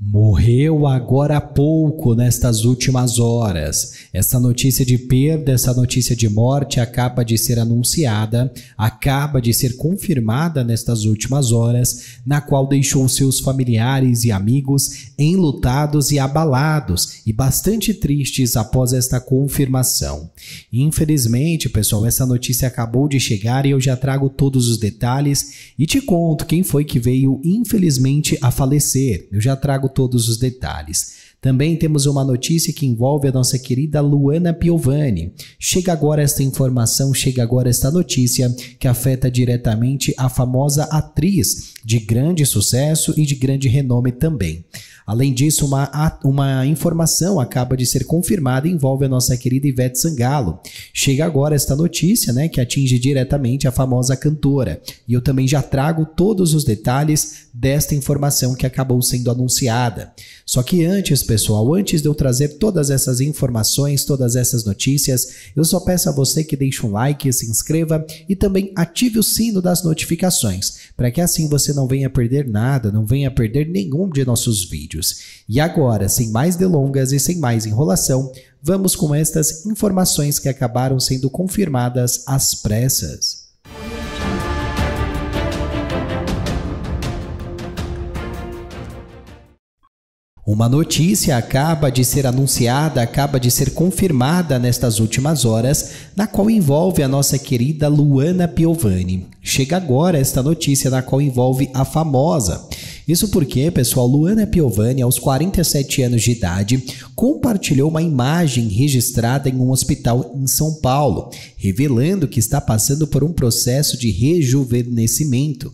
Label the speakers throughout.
Speaker 1: morreu agora há pouco, nestas últimas horas. Essa notícia de perda, essa notícia de morte acaba de ser anunciada, acaba de ser confirmada nestas últimas horas, na qual deixou seus familiares e amigos enlutados e abalados e bastante tristes após esta confirmação. Infelizmente, pessoal, essa notícia acabou de chegar e eu já trago todos os detalhes e te conto quem foi que veio infelizmente a falecer. Eu já trago trago todos os detalhes. Também temos uma notícia que envolve a nossa querida Luana Piovani. Chega agora esta informação, chega agora esta notícia que afeta diretamente a famosa atriz de grande sucesso e de grande renome também. Além disso, uma, uma informação acaba de ser confirmada e envolve a nossa querida Ivete Sangalo. Chega agora esta notícia, né, que atinge diretamente a famosa cantora. E eu também já trago todos os detalhes desta informação que acabou sendo anunciada. Só que antes, pessoal, antes de eu trazer todas essas informações, todas essas notícias, eu só peço a você que deixe um like, se inscreva e também ative o sino das notificações, para que assim você não venha perder nada, não venha perder nenhum de nossos vídeos vídeos. E agora, sem mais delongas e sem mais enrolação, vamos com estas informações que acabaram sendo confirmadas às pressas. Uma notícia acaba de ser anunciada, acaba de ser confirmada nestas últimas horas, na qual envolve a nossa querida Luana Piovani. Chega agora esta notícia na qual envolve a famosa. Isso porque, pessoal, Luana Piovani, aos 47 anos de idade, compartilhou uma imagem registrada em um hospital em São Paulo, revelando que está passando por um processo de rejuvenescimento.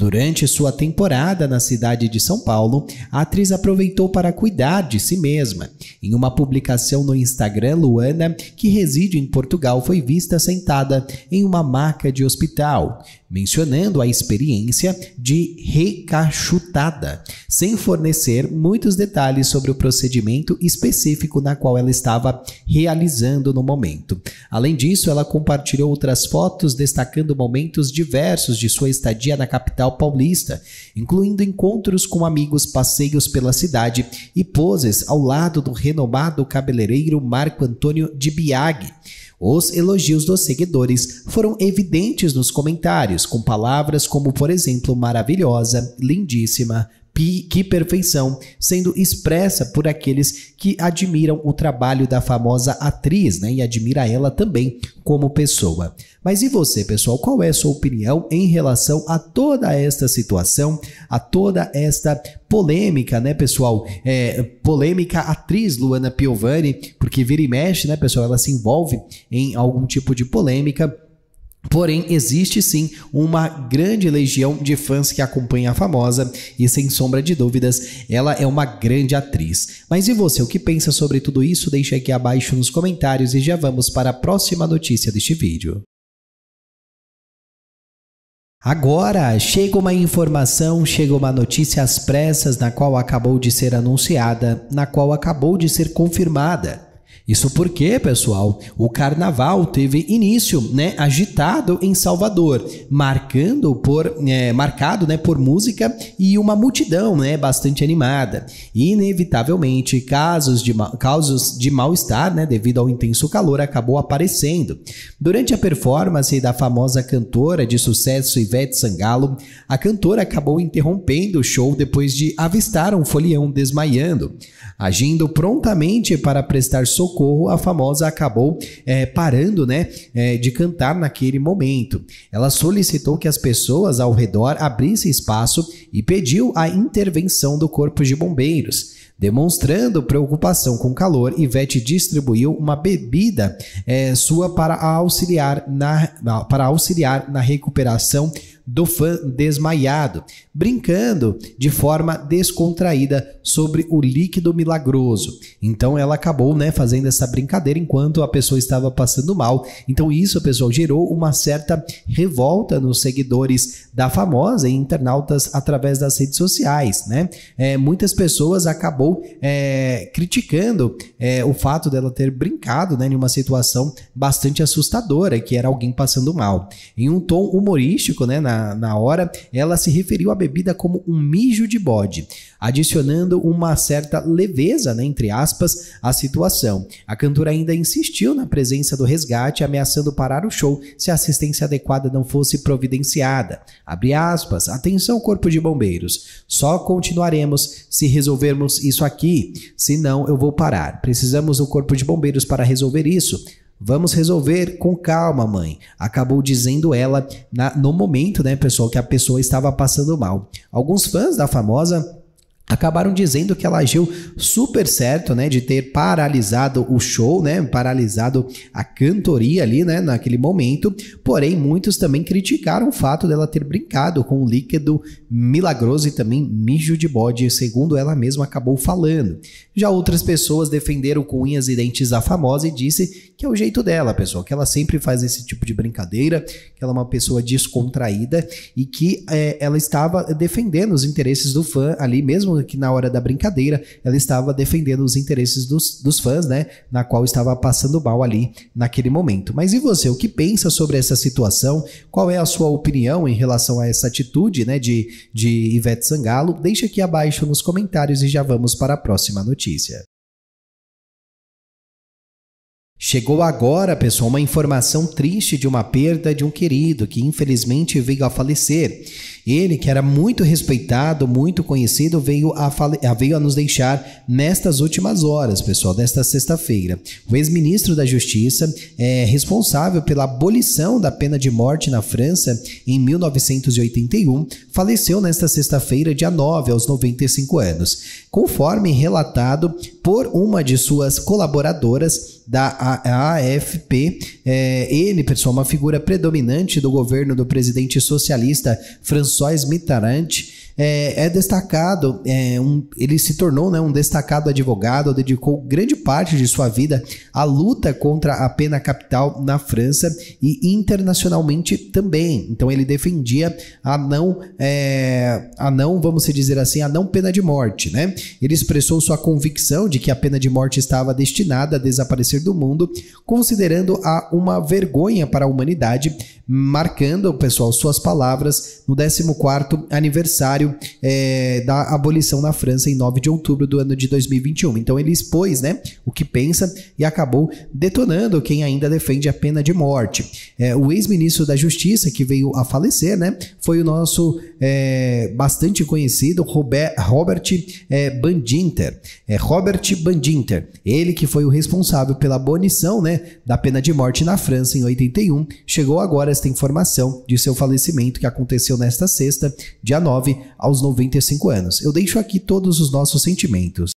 Speaker 1: Durante sua temporada na cidade de São Paulo, a atriz aproveitou para cuidar de si mesma. Em uma publicação no Instagram, Luana, que reside em Portugal, foi vista sentada em uma maca de hospital, mencionando a experiência de recachutada, sem fornecer muitos detalhes sobre o procedimento específico na qual ela estava realizando no momento. Além disso, ela compartilhou outras fotos destacando momentos diversos de sua estadia na capital capital paulista, incluindo encontros com amigos, passeios pela cidade e poses ao lado do renomado cabeleireiro Marco Antônio de Biaghi. Os elogios dos seguidores foram evidentes nos comentários, com palavras como, por exemplo, maravilhosa, lindíssima, que perfeição, sendo expressa por aqueles que admiram o trabalho da famosa atriz, né? E admira ela também como pessoa. Mas e você, pessoal? Qual é a sua opinião em relação a toda esta situação, a toda esta polêmica, né, pessoal? É, polêmica atriz Luana Piovani, porque vira e mexe, né, pessoal? Ela se envolve em algum tipo de polêmica. Porém, existe sim uma grande legião de fãs que acompanha a famosa e, sem sombra de dúvidas, ela é uma grande atriz. Mas e você, o que pensa sobre tudo isso? Deixe aqui abaixo nos comentários e já vamos para a próxima notícia deste vídeo. Agora, chega uma informação, chega uma notícia às pressas, na qual acabou de ser anunciada, na qual acabou de ser confirmada. Isso porque, pessoal, o carnaval teve início, né, agitado em Salvador, marcando por, é, marcado, né, por música e uma multidão, né, bastante animada. Inevitavelmente, casos de causos de mal estar, né, devido ao intenso calor, acabou aparecendo. Durante a performance da famosa cantora de sucesso Ivete Sangalo, a cantora acabou interrompendo o show depois de avistar um folião desmaiando, agindo prontamente para prestar Socorro, a famosa acabou é, parando né, é, de cantar naquele momento. Ela solicitou que as pessoas ao redor abrissem espaço e pediu a intervenção do Corpo de Bombeiros. Demonstrando preocupação com o calor, Ivete distribuiu uma bebida é, sua para auxiliar, na, ah, para auxiliar na recuperação do fã desmaiado, brincando de forma descontraída sobre o líquido milagroso. Então ela acabou, né, fazendo essa brincadeira enquanto a pessoa estava passando mal. Então isso, pessoal, gerou uma certa revolta nos seguidores da famosa e internautas através das redes sociais, né? É, muitas pessoas acabou acabou é, criticando é, o fato dela ter brincado né, em uma situação bastante assustadora, que era alguém passando mal. Em um tom humorístico, né, na, na hora, ela se referiu à bebida como um mijo de bode, adicionando uma certa leveza, né, entre aspas, à situação. A cantora ainda insistiu na presença do resgate, ameaçando parar o show se a assistência adequada não fosse providenciada. Abre aspas, atenção corpo de bombeiros, só continuaremos se resolvermos isso isso aqui, senão eu vou parar. Precisamos do corpo de bombeiros para resolver isso. Vamos resolver com calma, mãe. Acabou dizendo ela na, no momento, né, pessoal, que a pessoa estava passando mal. Alguns fãs da famosa acabaram dizendo que ela agiu super certo, né, de ter paralisado o show, né, paralisado a cantoria ali, né, naquele momento. Porém, muitos também criticaram o fato dela ter brincado com um líquido milagroso e também mijo de bode, segundo ela mesma acabou falando. Já outras pessoas defenderam com unhas e dentes a famosa e disse que é o jeito dela, pessoal, que ela sempre faz esse tipo de brincadeira, que ela é uma pessoa descontraída e que é, ela estava defendendo os interesses do fã ali mesmo que na hora da brincadeira ela estava defendendo os interesses dos, dos fãs, né? Na qual estava passando mal ali naquele momento. Mas e você, o que pensa sobre essa situação? Qual é a sua opinião em relação a essa atitude, né, de, de Ivete Sangalo? Deixa aqui abaixo nos comentários e já vamos para a próxima notícia. Chegou agora, pessoal, uma informação triste de uma perda de um querido que infelizmente veio a falecer. Ele, que era muito respeitado, muito conhecido, veio a, veio a nos deixar nestas últimas horas, pessoal, desta sexta-feira. O ex-ministro da Justiça é responsável pela abolição da pena de morte na França em 1981, faleceu nesta sexta-feira, dia 9, aos 95 anos. Conforme relatado por uma de suas colaboradoras da AFP. É, ele, pessoal, uma figura predominante do governo do presidente socialista François Mitterrand é, é destacado, é, um, ele se tornou né, um destacado advogado, dedicou grande parte de sua vida à luta contra a pena capital na França e internacionalmente também. Então ele defendia a não, é, a não, vamos dizer assim, a não pena de morte. Né? Ele expressou sua convicção de que a pena de morte estava destinada a desaparecer do mundo, considerando-a uma vergonha para a humanidade, marcando, pessoal, suas palavras no 14º aniversário é, da abolição na França em 9 de outubro do ano de 2021. Então ele expôs né, o que pensa e acabou detonando quem ainda defende a pena de morte. É, o ex-ministro da Justiça, que veio a falecer, né, foi o nosso é, bastante conhecido Robert, Robert é, Bandinter. É, Robert Bandinter, ele que foi o responsável pela abolição né, da pena de morte na França em 81, chegou agora esta informação de seu falecimento que aconteceu nesta sexta, dia 9, aos 95 anos. Eu deixo aqui todos os nossos sentimentos.